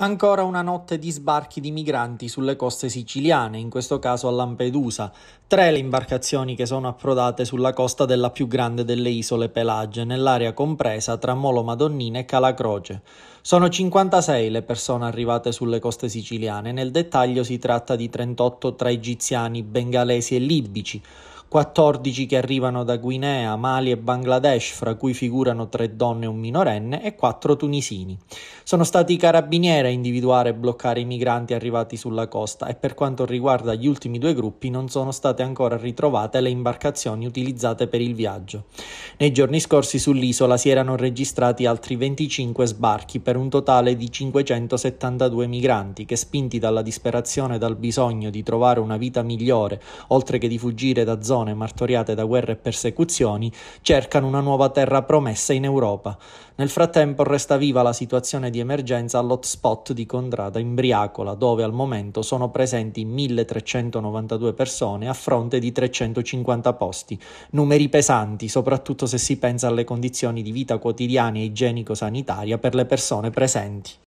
Ancora una notte di sbarchi di migranti sulle coste siciliane, in questo caso a Lampedusa. Tre le imbarcazioni che sono approdate sulla costa della più grande delle isole Pelagie, nell'area compresa tra Molo Madonnina e Calacroce. Sono 56 le persone arrivate sulle coste siciliane, nel dettaglio si tratta di 38 tra egiziani, bengalesi e libici. 14 che arrivano da Guinea, Mali e Bangladesh, fra cui figurano tre donne e un minorenne, e quattro tunisini. Sono stati i carabinieri a individuare e bloccare i migranti arrivati sulla costa e per quanto riguarda gli ultimi due gruppi non sono state ancora ritrovate le imbarcazioni utilizzate per il viaggio. Nei giorni scorsi sull'isola si erano registrati altri 25 sbarchi per un totale di 572 migranti che spinti dalla disperazione e dal bisogno di trovare una vita migliore, oltre che di fuggire da zone persone martoriate da guerre e persecuzioni cercano una nuova terra promessa in Europa. Nel frattempo resta viva la situazione di emergenza all'hotspot di Contrada in Briacola, dove al momento sono presenti 1392 persone a fronte di 350 posti, numeri pesanti soprattutto se si pensa alle condizioni di vita quotidiane e igienico-sanitaria per le persone presenti.